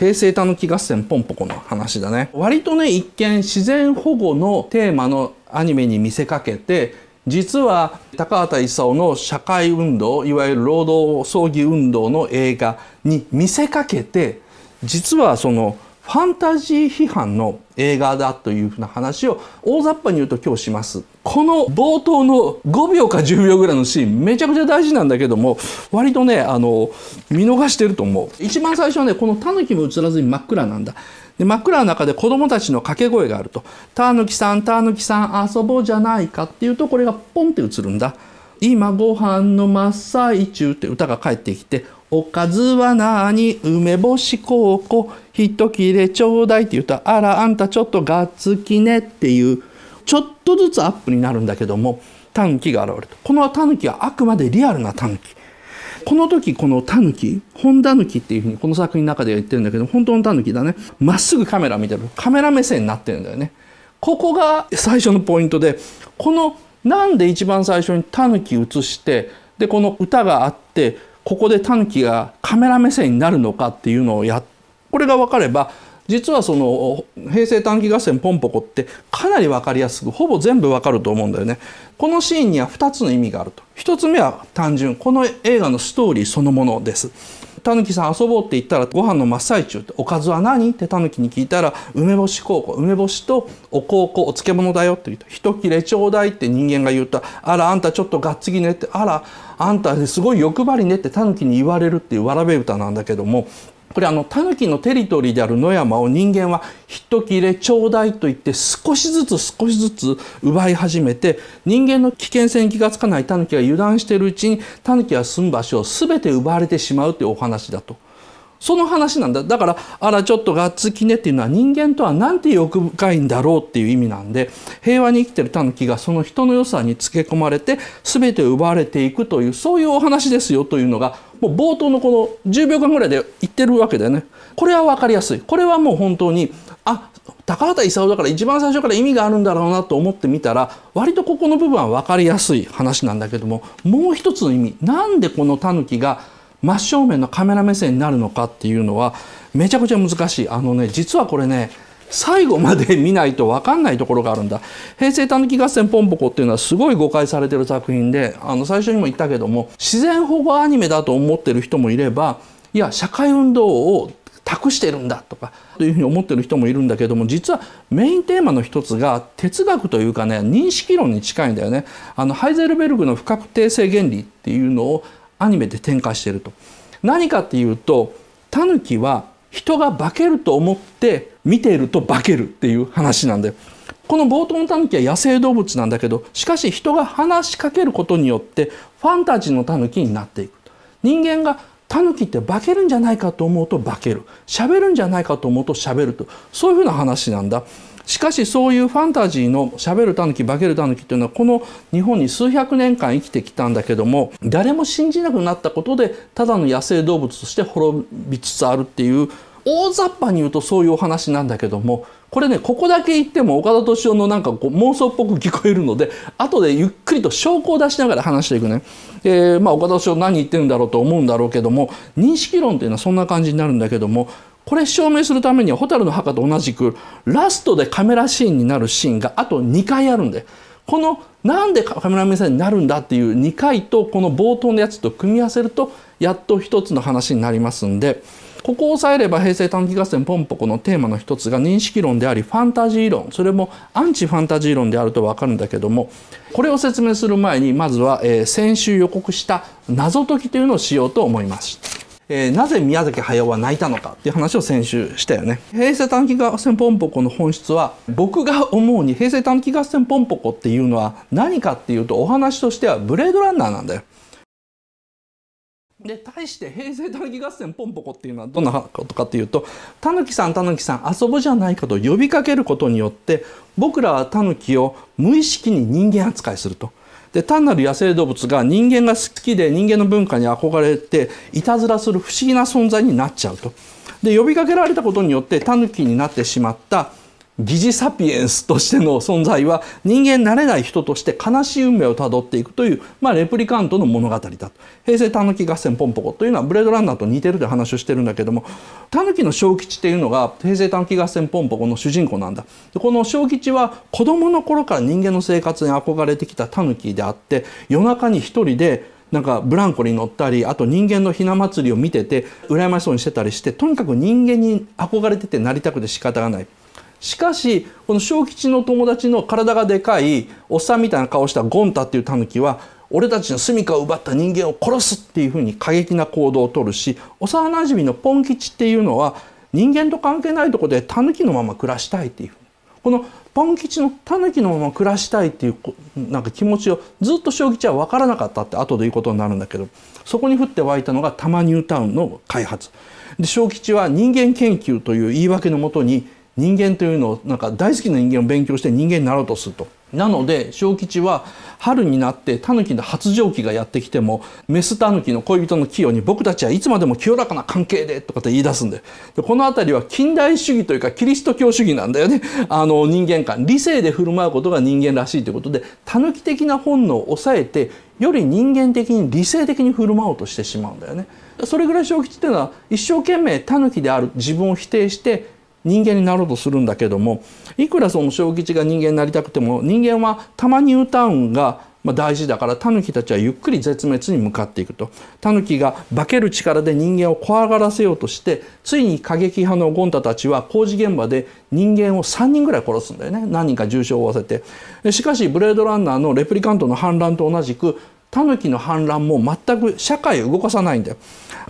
平成狸合戦ポンポコの話だね。割とね、一見自然保護のテーマのアニメに見せかけて、実は高畑勲の社会運動、いわゆる労働葬儀運動の映画に見せかけて、実はそのファンタジー批判の映画だというふうな話を大雑把に言うと今日します。この冒頭の5秒か10秒ぐらいのシーンめちゃくちゃ大事なんだけども割とねあの見逃してると思う一番最初はねこのタヌキも映らずに真っ暗なんだで真っ暗の中で子供たちの掛け声があると「タヌキさんタヌキさん遊ぼうじゃないか」っていうとこれがポンって映るんだ今ご飯の真っ最中って歌が返ってきて「おかずは何梅干しこうこ一切れちょうだい」って言うと「あらあんたちょっとがっつきね」っていうちょっとずつアップになるんだけども短期が現れるこの短期はあくまでリアルな短期この時このタヌキ、本タヌキっていうふうにこの作品の中では言ってるんだけど、本当のタヌキだね。まっすぐカメラ見てる。カメラ目線になってるんだよね。ここが最初のポイントで、このなんで一番最初にタヌキ映して、で、この歌があって、ここでタヌキがカメラ目線になるのかっていうのをやこれが分かれば実はその平成短期合戦ポンポコってかなり分かりやすくほぼ全部分かると思うんだよね。このシーンには2つの意味があると。1つ目は単純この映画のストーリーそのものです。たぬきさん遊ぼうって言ったらご飯の真っ最中っておかずは何ってたぬきに聞いたら梅干し高校梅干しとお高校お漬物だよって言うと一切れちょうだいって人間が言うとあらあんたちょっとがっつぎねってあらあんたすごい欲張りねってたぬきに言われるっていうわらべ歌なんだけどもこれあのタヌキのテリトリーである野山を人間は一切れちょうだいと言って少しずつ少しずつ奪い始めて人間の危険性に気がつかないタヌキが油断しているうちにタヌキが住む場所を全て奪われてしまうというお話だと。その話なんだだからあらちょっとがっつきねっていうのは人間とはなんて欲深いんだろうっていう意味なんで平和に生きてるタヌキがその人の良さにつけ込まれて全て奪われていくというそういうお話ですよというのがもう冒頭のこの10秒間ぐらいで言ってるわけだよね。これは分かりやすいこれはもう本当にあ高畑勲だから一番最初から意味があるんだろうなと思ってみたら割とここの部分は分かりやすい話なんだけどももう一つの意味なんでこのタヌキが真正面のカメラ目線になるのかっていうのはめちゃくちゃ難しいあのね実はこれね最後まで見ないと分かんないところがあるんだ「平成たぬき合戦ポンポコ」っていうのはすごい誤解されてる作品であの最初にも言ったけども自然保護アニメだと思ってる人もいればいや社会運動を託してるんだとかというふうに思ってる人もいるんだけども実はメインテーマの一つが哲学というかね認識論に近いんだよね。あのハイゼルベルグの不確定性原理っていうのをアニメで展開していると。何かっていうとタヌキは人が化けると思って見ていると化けるっていう話なんだよ。この冒頭のタヌキは野生動物なんだけどしかし人が話しかけることによってファンタジーのタヌキになっていく人間がタヌキって化けるんじゃないかと思うと化ける喋るんじゃないかと思うと喋るとそういうふうな話なんだ。しかしそういうファンタジーのしゃべるタヌキ化けるタヌキというのはこの日本に数百年間生きてきたんだけども誰も信じなくなったことでただの野生動物として滅びつつあるっていう大雑把に言うとそういうお話なんだけどもこれねここだけ言っても岡田敏夫のなんかこう妄想っぽく聞こえるので後でゆっくりと証拠を出しながら話していくね、えー、まあ、岡田敏夫何言ってるんだろうと思うんだろうけども認識論っていうのはそんな感じになるんだけどもこれ証明するためには蛍の墓と同じくラストでカメラシーンになるシーンがあと2回あるんでこのなんでカメラ目線になるんだっていう2回とこの冒頭のやつと組み合わせるとやっと1つの話になりますんでここを押さえれば平成短期合戦ポンポコのテーマの一つが認識論でありファンタジー論それもアンチファンタジー論であるとわかるんだけどもこれを説明する前にまずは、え先週予告した謎解きというのをしようと思います。えー、なぜ宮崎駿は泣いたのかっていう話を先週したよね。平成短期合戦ポンポコの本質は僕が思うに平成短期合戦ポンポコっていうのは何かっていうとお話としてはブレードランナーなんだよ。で対して平成たぬき合戦ポンポコっていうのはどんなことかっていうと「たぬきさんたぬきさん遊ぼうじゃないか」と呼びかけることによって僕らはたぬきを無意識に人間扱いすると。で単なる野生動物が人間が好きで人間の文化に憧れていたずらする不思議な存在になっちゃうと。で呼びかけられたことによってタヌキになってしまった疑似サピエンスとしての存在は人間なれない人として悲しい運命をたどっていくという、まあ、レプリカントの物語だと平成たぬき合戦ポンポコというのはブレードランナーと似てるいう話をしてるんだけどもたぬきの小吉っていうのが平成たぬき合戦ポンポコの主人公なんだこの小吉は子供の頃から人間の生活に憧れてきたたぬきであって夜中に一人でなんかブランコに乗ったりあと人間のひな祭りを見てて羨ましそうにしてたりしてとにかく人間に憧れててなりたくて仕方がない。しかしこの小吉の友達の体がでかいおっさんみたいな顔したゴンタっていうタヌキは俺たちの住処を奪った人間を殺すっていうふうに過激な行動をとるし幼なじみのポン吉っていうのは人間と関係ないとこでタヌキのまま暮らしたいっていうこのポン吉のタヌキのまま暮らしたいっていうなんか気持ちをずっと小吉は分からなかったって後でいうことになるんだけどそこに降って湧いたのが多摩ニュータウンの開発。で小吉は人間研究という言い訳のもとに人間というのをなんか大好きな人間を勉強して人間になろうとすると。なので小吉は春になってタヌキの発情期がやってきてもメスタヌキの恋人の器用に僕たちはいつまでも清らかな関係でとかって言い出すんででこの辺りは近代主義というかキリスト教主義なんだよねあの人間観理性で振る舞うことが人間らしいということでタヌキ的な本能を抑えてより人間的に理性的に振る舞おうとしてしまうんだよね。それぐらい小吉っていうのは一生懸命タヌキである自分を否定して人間になろうとするんだけどもいくらその小吉が人間になりたくても人間はたまに歌うんが大事だからタヌキたちはゆっくり絶滅に向かっていくとタヌキが化ける力で人間を怖がらせようとしてついに過激派のゴンタたちは工事現場で人間を3人ぐらい殺すんだよね何人か重傷を負わせてしかしブレードランナーのレプリカントの反乱と同じくタヌキの反乱も全く社会を動かさないんだよ。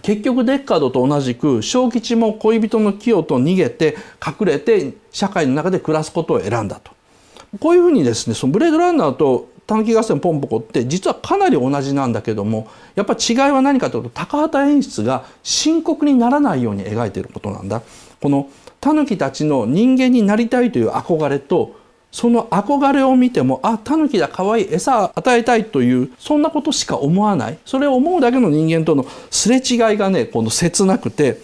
結局デッカードと同じく小吉も恋人の清と逃げて隠れて社会の中で暮らすことを選んだと。こういうふうにですねそのブレードランナーとタヌキ合戦ポンポコって実はかなり同じなんだけどもやっぱ違いは何かというと高畑演出が深刻にならないように描いていることなんだ。このタヌキたちの人間になりたいという憧れとその憧れを見ても、あ、タヌキだ、可愛い、餌与えたいという、そんなことしか思わない。それを思うだけの人間とのすれ違いがね、この切なくて、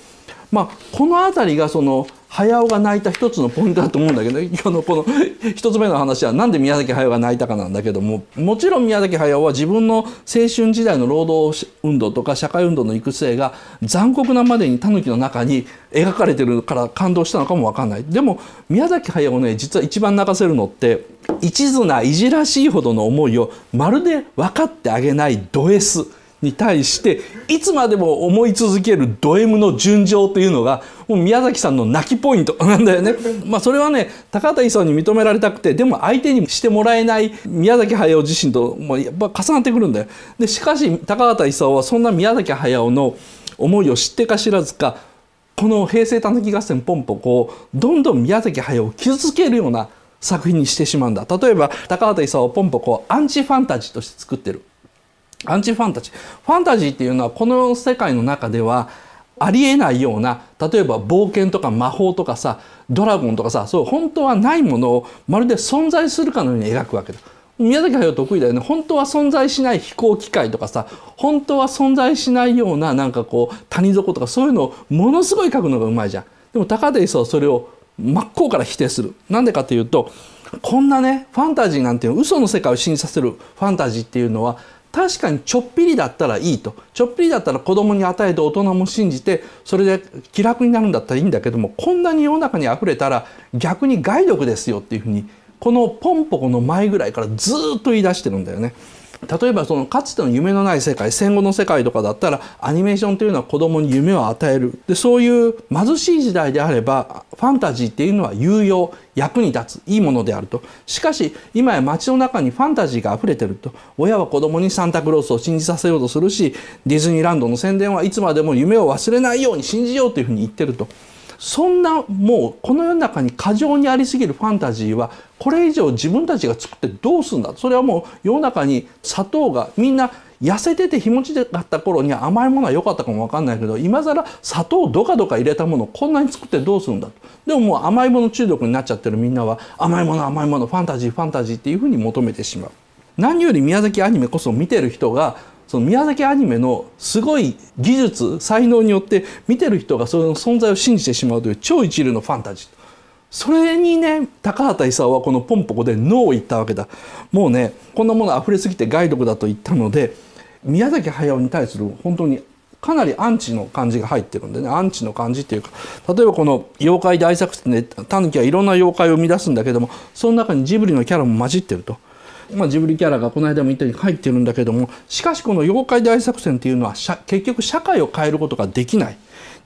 まあ、この辺りがその早尾が泣いた一つのポイントだと思うんだけど、ね、今日のこの1つ目の話は何で宮崎駿が泣いたかなんだけどももちろん宮崎駿は自分の青春時代の労働運動とか社会運動の育成が残酷なまでにタヌキの中に描かれてるから感動したのかも分かんないでも宮崎駿ね実は一番泣かせるのって一途ないじらしいほどの思いをまるで分かってあげないド S。に対していつまでも思い続けるド M の純情というのがもう宮崎さんの泣きポイントなんだよね。まあそれはね高畑勲に認められたくてでも相手にしてもらえない宮崎駿自身ともうやっぱ重なってくるんだよ。でしかし高畑勲はそんな宮崎駿の思いを知ってか知らずかこの「平成たぬき合戦ポンポこうどんどん宮崎駿を傷つけるような作品にしてしまうんだ。例えば高畑勲はポンポこうアンチファンタジーとして作ってる。アンチファンタジー。ファンタジーっていうのはこの世界の中ではありえないような例えば冒険とか魔法とかさドラゴンとかさそう本当はないものをまるで存在するかのように描くわけだ。宮崎駿得意だよね本当は存在しない飛行機械とかさ本当は存在しないようななんかこう谷底とかそういうのをものすごい描くのがうまいじゃん。でも高田勲はそれを真っ向から否定する。なんでかというとこんなねファンタジーなんていう嘘の世界を信じさせるファンタジーっていうのは確かにちょっぴりだったらいいとちょっぴりだったら子供に与えて大人も信じてそれで気楽になるんだったらいいんだけどもこんなに世の中にあふれたら逆に害力ですよっていうふうにこのポンポコの前ぐらいからずっと言い出してるんだよね。例えばそのかつての夢のない世界戦後の世界とかだったらアニメーションというのは子供に夢を与えるでそういう貧しい時代であればファンタジーっていうのは有用役に立ついいものであるとしかし今や街の中にファンタジーが溢れてると親は子供にサンタクロースを信じさせようとするしディズニーランドの宣伝はいつまでも夢を忘れないように信じようというふうに言ってると。そんなもうこの世の中に過剰にありすぎるファンタジーはこれ以上自分たちが作ってどうすんだそれはもう世の中に砂糖がみんな痩せてて日持ちだった頃には甘いものは良かったかも分かんないけど今更砂糖をどかどか入れたものをこんなに作ってどうするんだとでももう甘いもの中毒になっちゃってるみんなは甘いもの甘いものファンタジーファンタジーっていうふうに求めてしまう何より宮崎アニメこそ見てる人がその宮崎アニメのすごい技術才能によって見てる人がその存在を信じてしまうという超一流のファンタジーそれにね高畑勲はこのポンポコでノーを言ったわけだもうねこんなもの溢れすぎて害毒だと言ったので宮崎駿に対する本当にかなりアンチの感じが入ってるんでねアンチの感じっていうか例えばこの「妖怪大作戦」でタヌキはいろんな妖怪を生み出すんだけどもその中にジブリのキャラも混じってると。まあ、ジブリキャラがこの間も言ったように入ってるんだけどもしかしこの「妖怪大作戦」っていうのは結局社会を変えることができない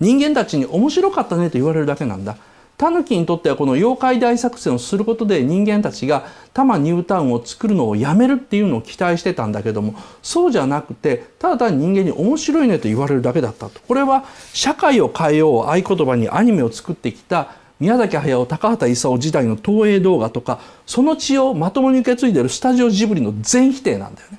人間たちに面白かったねと言われるだけなんだ。タヌキにとってはこの妖怪大作戦をすることで人間たちが多摩ニュータウンを作るのをやめるっていうのを期待してたんだけどもそうじゃなくてただ単に人間に面白いねと言われるだけだったとこれは社会を変えようを合言葉にアニメを作ってきた宮崎駿高畑勲時代の東映動画とかその血をまともに受け継いでるスタジオジブリの全否定なんだよね。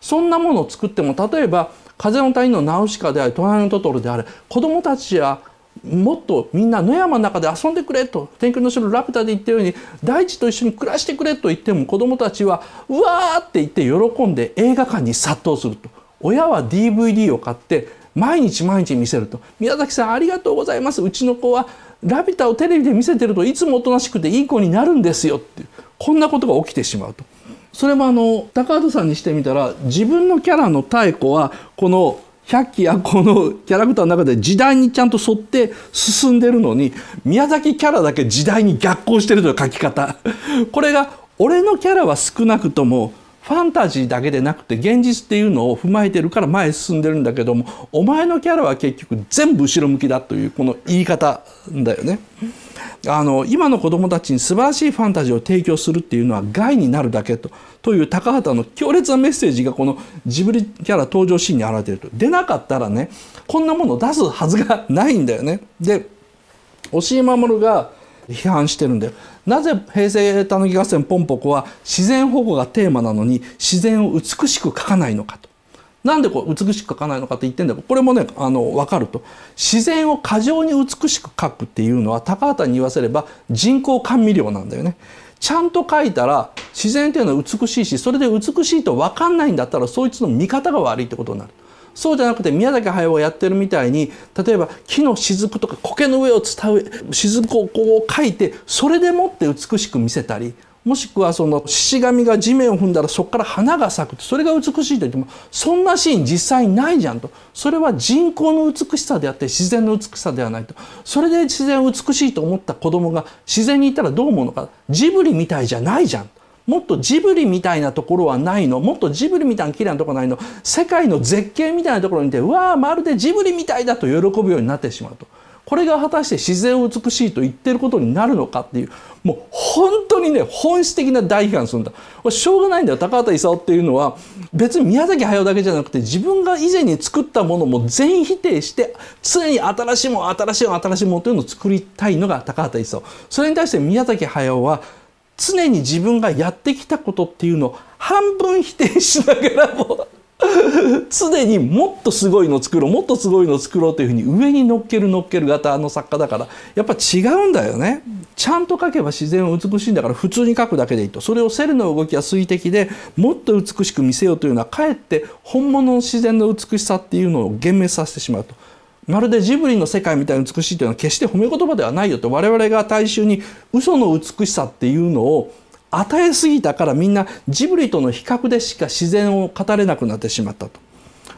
そんなものを作っても例えば「風の谷のナウシカ」であれ「隣のトトロ」であれ子どもたちはもっとみんな野山の中で遊んでくれと天空の城ラピュタで言ったように大地と一緒に暮らしてくれと言っても子どもたちはうわーって言って喜んで映画館に殺到すると親は DVD を買って毎日毎日見せると宮崎さんありがとうございますうちの子は「ラビタ」をテレビで見せてるといつもおとなしくていい子になるんですよってこんなことが起きてしまうと。それもあの高畑さんにしてみたら自分のキャラの太古はこの百鬼やこのキャラクターの中で時代にちゃんと沿って進んでるのに宮崎キャラだけ時代に逆行してるという書き方これが俺のキャラは少なくともファンタジーだけでなくて現実っていうのを踏まえてるから前へ進んでるんだけどもお前のキャラは結局全部後ろ向きだというこの言い方だよね。あの今の子どもたちに素晴らしいファンタジーを提供するっていうのは害になるだけとという高畑の強烈なメッセージがこのジブリキャラ登場シーンに表れてると出なかったらねこんなものを出すはずがないんだよね。で押井守が批判してるんだよなぜ平成たぬき合戦ポンポコは自然保護がテーマなのに自然を美しく描かないのかとなんでこう美しく描かないのかって言ってんだけどこれもねあの分かると自然を過剰に美しく描くっていうのは高畑に言わせれば人工甘味料なんだよね。ちゃんと描いたら自然っていうのは美しいしそれで美しいと分かんないんだったらそいつの見方が悪いってことになる。そうじゃなくて宮崎駿がやってるみたいに例えば木の雫とか苔の上を伝う雫をこう描いてそれでもって美しく見せたりもしくはその獅子神が地面を踏んだらそこから花が咲くそれが美しいといってもそんなシーン実際ないじゃんとそれは人工の美しさであって自然の美しさではないとそれで自然を美しいと思った子供が自然にいたらどう思うのかジブリみたいじゃないじゃんと。もっとジブリみたいなところはないのもっとジブリみたいな綺麗なところないの世界の絶景みたいなところにいてうわーまるでジブリみたいだと喜ぶようになってしまうとこれが果たして自然を美しいと言ってることになるのかっていうもう本当にね本質的な大批判するんだしょうがないんだよ高畑勲っていうのは別に宮崎駿だけじゃなくて自分が以前に作ったものも全否定して常に新しいもの新しいもの新しいもんというのを作りたいのが高畑勲それに対して宮崎駿は常に自分がやってきたことっていうのを半分否定しながらも常にもっとすごいの作ろうもっとすごいの作ろうというふうに上に乗っける乗っける型の作家だからやっぱ違うんだよね。ちゃんと書けば自然は美しいんだから普通に書くだけでいいとそれをセルの動きは水滴でもっと美しく見せようというのはかえって本物の自然の美しさっていうのを幻滅させてしまうと。まるでジブリの世界みたいな美しいというのは決して褒め言葉ではないよと我々が大衆に嘘の美しさっていうのを与えすぎたからみんなジブリとの比較でしか自然を語れなくなってしまったと。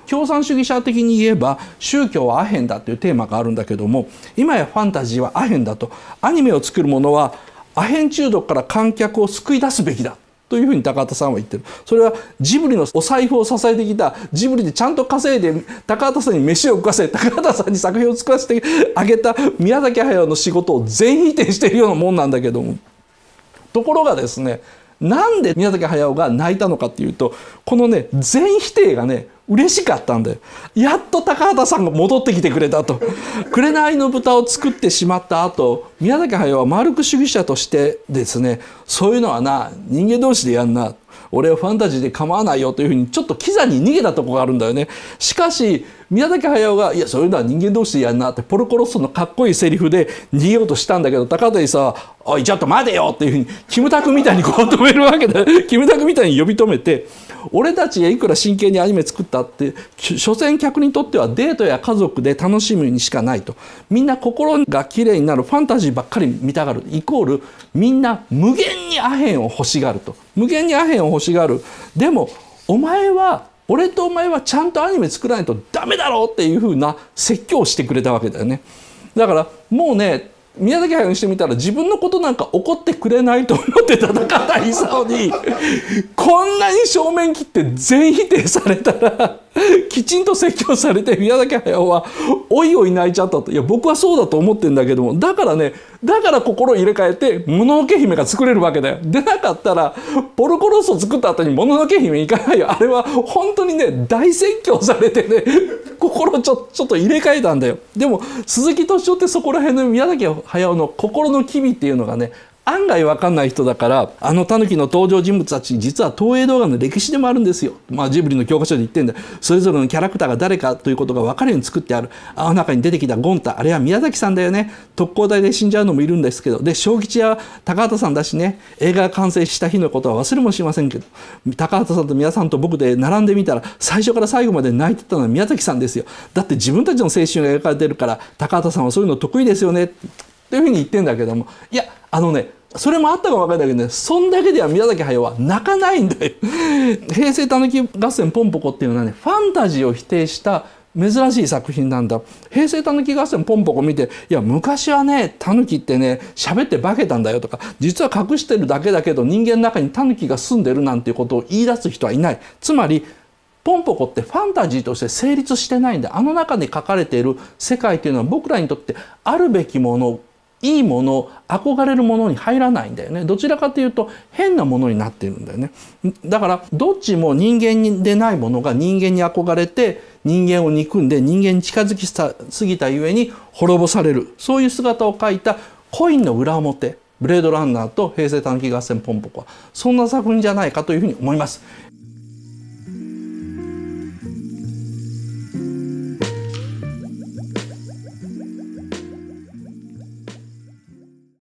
共産主義者的に言えば宗教はアヘンだというテーマがあるんだけども今やファンタジーはアヘンだとアニメを作るものはアヘン中毒から観客を救い出すべきだというふうに高畑さんは言ってる。それはジブリのお財布を支えてきた、ジブリでちゃんと稼いで、高畑さんに飯を食わせ、高畑さんに作品を作らせてあげた宮崎駿の仕事を全否定しているようなもんなんだけども。ところがですね、なんで宮崎駿が泣いたのかっていうと、このね、全否定がね、嬉しかったんだよやっと高畑さんが戻ってきてくれたと「紅の豚」を作ってしまった後宮崎駿はマルク主義者としてですねそういうのはな人間同士でやんな俺はファンタジーで構わないよというふうにちょっとキザに逃げたとこがあるんだよねしかし宮崎駿が「いやそういうのは人間同士でやんな」ってポルコロッソのかっこいいセリフで逃げようとしたんだけど高畑さんは「おいちょっと待てよ」っていうふうにキムタクみたいにこう止めるわけだキムタクみたいに呼び止めて。俺たちがいくら真剣にアニメ作ったって所詮客にとってはデートや家族で楽しむにしかないとみんな心がきれいになるファンタジーばっかり見たがるイコールみんな無限にアヘンを欲しがると無限にアヘンを欲しがるでもお前は俺とお前はちゃんとアニメ作らないとダメだろうっていう風な説教をしてくれたわけだよねだからもうね宮崎駿にしてみたら自分のことなんか怒ってくれないと思って戦った功に こんなに正面切って全否定されたらきちんと説教されて宮崎駿はおいおい泣いちゃったといや僕はそうだと思ってんだけどもだからねだから心を入れ替えて「もののけ姫」が作れるわけだよ。でなかったらポルコロッソ作った後に「もののけ姫」行かないよあれは本当にね大説教されてね心ちょちょっと入れ替えたんだよでも鈴木敏夫ってそこら辺の宮崎駿の心の機微っていうのがね案外わかんない人だからあのタヌキの登場人物たち実は東映動画の歴史でもあるんですよ、まあ、ジブリの教科書で言ってんだそれぞれのキャラクターが誰かということがわかるように作ってあるあの中に出てきたゴンタあれは宮崎さんだよね特攻隊で死んじゃうのもいるんですけどで小吉や高畑さんだしね映画が完成した日のことは忘れもしませんけど高畑さんと皆さんと僕で並んでみたら最初から最後まで泣いてたのは宮崎さんですよだって自分たちの青春が描かれてるから高畑さんはそういうの得意ですよねというふうに言ってんだけどもいやあのねそれもあったかも分かんないけどねそんだけでは宮崎駿は泣かないんだよ 平成たぬき合戦ポンポコっていうのはねファンタジーを否定した珍しい作品なんだ平成たぬき合戦ポンポコ見ていや昔はねたぬきってね喋って化けたんだよとか実は隠してるだけだけど人間の中にたぬきが住んでるなんていうことを言い出す人はいないつまりポンポコってファンタジーとして成立してないんだあの中で書かれている世界というのは僕らにとってあるべきものいいもの憧れるものに入らないんだよねどちらかというと変なものになっているんだよねだからどっちも人間でないものが人間に憧れて人間を憎んで人間に近づきすぎたゆえに滅ぼされるそういう姿を描いたコインの裏表ブレードランナーと平成短期合戦ポンポコはそんな作品じゃないかというふうに思います